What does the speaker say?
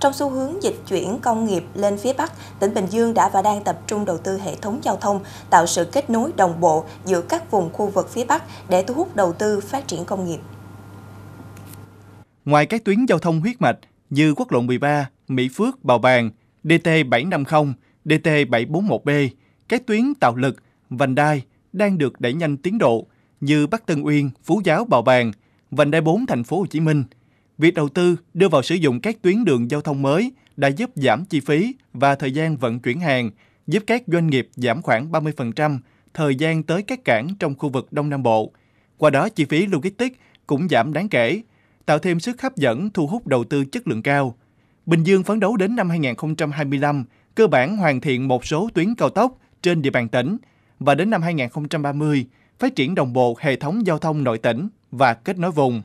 Trong xu hướng dịch chuyển công nghiệp lên phía Bắc, tỉnh Bình Dương đã và đang tập trung đầu tư hệ thống giao thông, tạo sự kết nối đồng bộ giữa các vùng khu vực phía Bắc để thu hút đầu tư phát triển công nghiệp. Ngoài các tuyến giao thông huyết mạch như quốc lộ 13, Mỹ Phước, Bào Bàng, DT750, DT741B, các tuyến tạo lực, vành đai đang được đẩy nhanh tiến độ như Bắc Tân Uyên, Phú Giáo, Bào Bàng, vành đai 4 thành phố Hồ Chí Minh – Việc đầu tư đưa vào sử dụng các tuyến đường giao thông mới đã giúp giảm chi phí và thời gian vận chuyển hàng, giúp các doanh nghiệp giảm khoảng 30% thời gian tới các cảng trong khu vực Đông Nam Bộ. Qua đó, chi phí logistics cũng giảm đáng kể, tạo thêm sức hấp dẫn thu hút đầu tư chất lượng cao. Bình Dương phấn đấu đến năm 2025 cơ bản hoàn thiện một số tuyến cao tốc trên địa bàn tỉnh và đến năm 2030 phát triển đồng bộ hệ thống giao thông nội tỉnh và kết nối vùng.